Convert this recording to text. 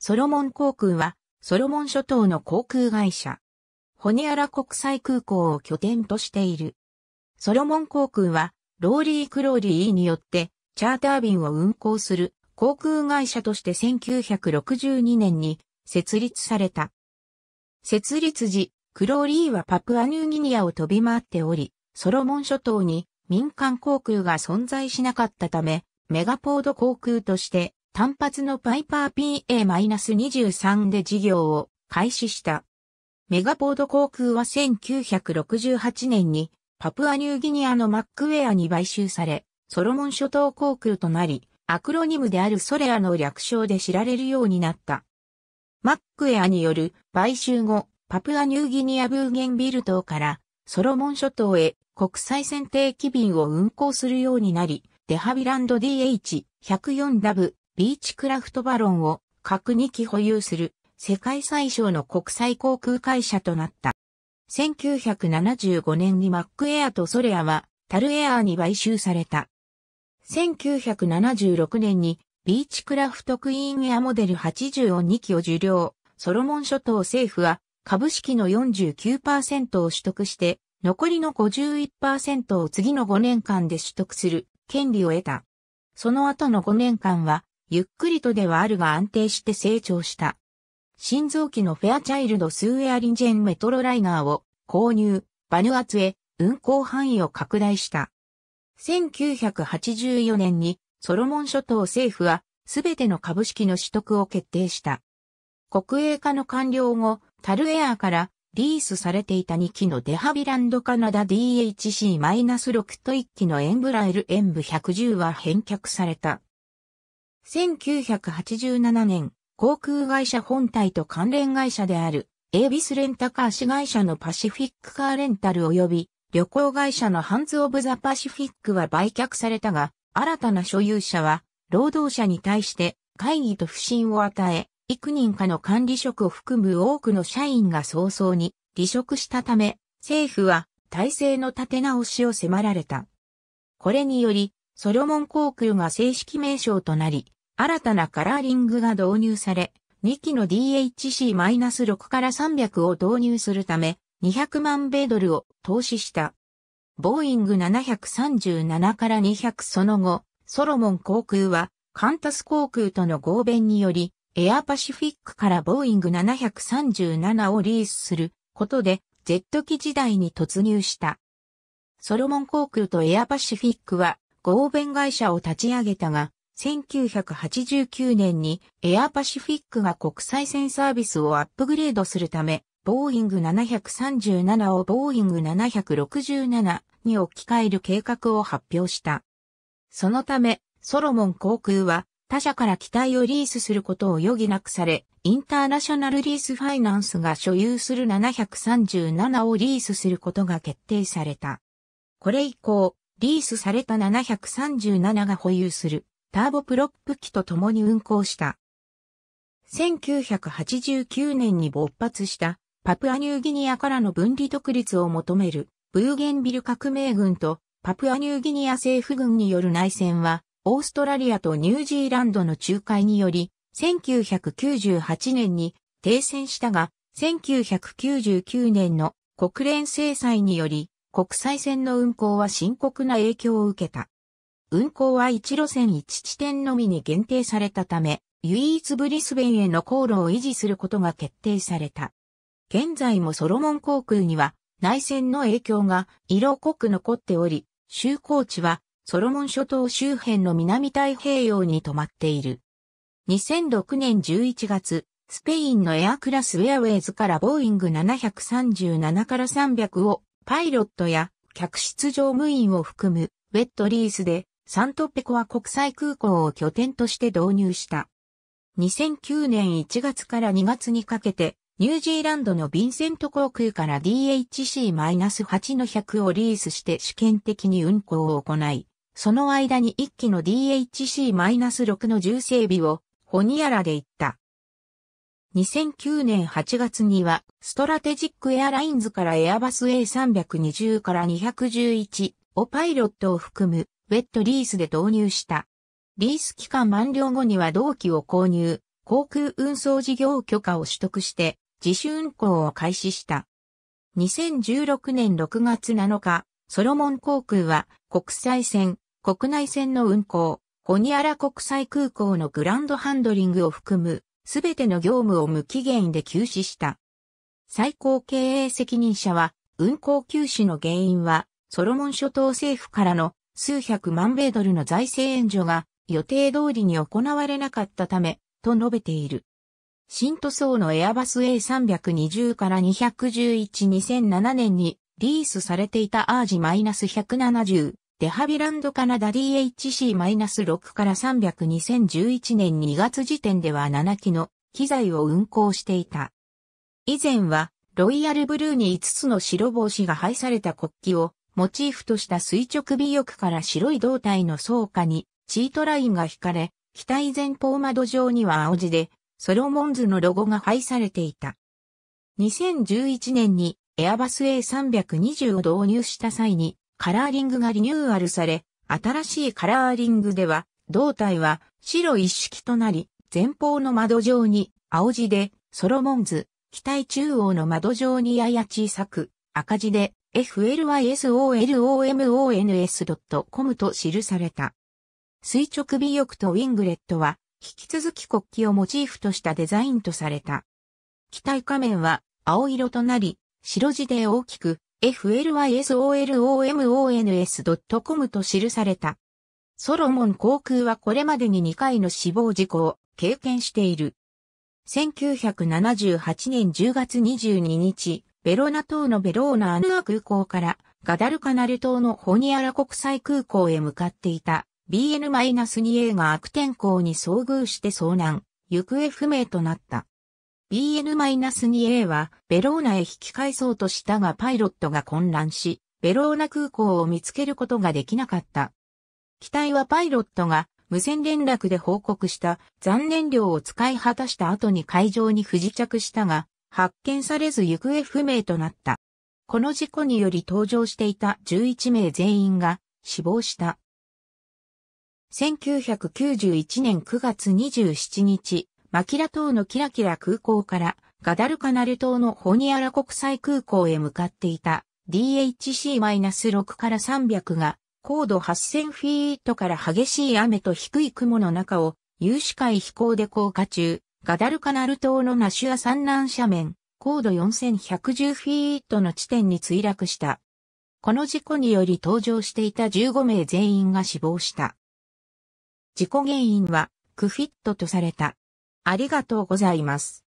ソロモン航空は、ソロモン諸島の航空会社。ホニアラ国際空港を拠点としている。ソロモン航空は、ローリー・クローリーによって、チャーター便を運航する航空会社として1962年に設立された。設立時、クローリーはパプアニューギニアを飛び回っており、ソロモン諸島に民間航空が存在しなかったため、メガポード航空として単発のパイパー PA-23 で事業を開始した。メガポード航空は1968年にパプアニューギニアのマックウェアに買収され、ソロモン諸島航空となり、アクロニムであるソレアの略称で知られるようになった。マックウェアによる買収後、パプアニューギニアブーゲンビル島からソロモン諸島へ国際線定期便を運航するようになり、デハビランド DH104W ビーチクラフトバロンを核2機保有する世界最小の国際航空会社となった。1975年にマックエアとソレアはタルエアに買収された。1976年にビーチクラフトクイーンエアモデル80を2機を受領、ソロモン諸島政府は株式の49%を取得して、残りの51%を次の5年間で取得する権利を得た。その後の5年間はゆっくりとではあるが安定して成長した。新臓機のフェアチャイルドスーエアリンジェンメトロライナーを購入、バヌアツへ運行範囲を拡大した。1984年にソロモン諸島政府はすべての株式の取得を決定した。国営化の完了後、タルエアからリースされていた2機のデハビランドカナダ DHC-6 と1機のエンブラエルエンブ110は返却された。1987年、航空会社本体と関連会社である、エービスレンタカー市会社のパシフィックカーレンタル及び、旅行会社のハンズ・オブ・ザ・パシフィックは売却されたが、新たな所有者は、労働者に対して会議と不信を与え、幾人かの管理職を含む多くの社員が早々に離職したため、政府は体制の立て直しを迫られた。これにより、ソロモン航空が正式名称となり、新たなカラーリングが導入され、2機の DHC-6 から300を導入するため、200万米ドルを投資した。ボーイング737から200その後、ソロモン航空は、カンタス航空との合弁により、エアパシフィックからボーイング737をリースすることで、ジェット機時代に突入した。ソロモン航空とエアパシフィックは合弁会社を立ち上げたが、1989年にエアパシフィックが国際線サービスをアップグレードするため、ボーイング737をボーイング767に置き換える計画を発表した。そのため、ソロモン航空は他社から機体をリースすることを余儀なくされ、インターナショナルリースファイナンスが所有する737をリースすることが決定された。これ以降、リースされた737が保有するターボプロップ機と共に運行した。1989年に勃発したパプアニューギニアからの分離独立を求めるブーゲンビル革命軍とパプアニューギニア政府軍による内戦はオーストラリアとニュージーランドの仲介により1998年に停戦したが1999年の国連制裁により国際線の運航は深刻な影響を受けた。運行は一路線一地点のみに限定されたため、唯一ブリスベンへの航路を維持することが決定された。現在もソロモン航空には内戦の影響が色濃く残っており、就航地はソロモン諸島周辺の南太平洋に止まっている。2006年11月、スペインのエアクラスウェアウェイズからボーイング737から300をパイロットや客室乗務員を含むウェットリースでサントペコは国際空港を拠点として導入した。2009年1月から2月にかけて、ニュージーランドのヴィンセント航空から DHC-8 の100をリースして試験的に運航を行い、その間に1機の DHC-6 の重整備をホニアラで行った。2009年8月には、ストラテジックエアラインズからエアバス A320 から211をパイロットを含むウェットリースで導入した。リース期間満了後には同期を購入、航空運送事業許可を取得して、自主運航を開始した。2016年6月7日、ソロモン航空は国際線、国内線の運航、ホニアラ国際空港のグランドハンドリングを含む、すべての業務を無期限で休止した。最高経営責任者は、運航休止の原因は、ソロモン諸島政府からの数百万米ドルの財政援助が予定通りに行われなかったため、と述べている。新塗装のエアバス A320 から211-2007年にリースされていたアージ -170、デハビランドカナダ DHC-6 から300-2011年2月時点では7機の機材を運行していた。以前はロイヤルブルーに5つの白帽子が配された国旗をモチーフとした垂直尾翼から白い胴体の層下にチートラインが引かれ、機体前方窓上には青字で、ソロモンズのロゴが配されていた。2011年にエアバス A320 を導入した際にカラーリングがリニューアルされ、新しいカラーリングでは胴体は白一色となり、前方の窓上に青字でソロモンズ、機体中央の窓上にやや小さく赤字で f l y s o l o m o n s c o m と記された。垂直尾翼とウィングレットは、引き続き国旗をモチーフとしたデザインとされた。機体仮面は青色となり、白地で大きく flysoloomons.com と記された。ソロモン航空はこれまでに2回の死亡事故を経験している。1978年10月22日、ベロナ島のベローナ・アヌア空港からガダルカナル島のホニアラ国際空港へ向かっていた BN-2A が悪天候に遭遇して遭難、行方不明となった。BN-2A はベローナへ引き返そうとしたがパイロットが混乱し、ベローナ空港を見つけることができなかった。機体はパイロットが無線連絡で報告した残燃料を使い果たした後に海上に不時着したが、発見されず行方不明となった。この事故により登場していた11名全員が死亡した。1991年9月27日、マキラ島のキラキラ空港からガダルカナル島のホニアラ国際空港へ向かっていた DHC-6 から300が高度8000フィートから激しい雨と低い雲の中を有視界飛行で降下中、ガダルカナル島のナシュア山南斜面、高度4110フィートの地点に墜落した。この事故により搭乗していた15名全員が死亡した。事故原因は、クフィットとされた。ありがとうございます。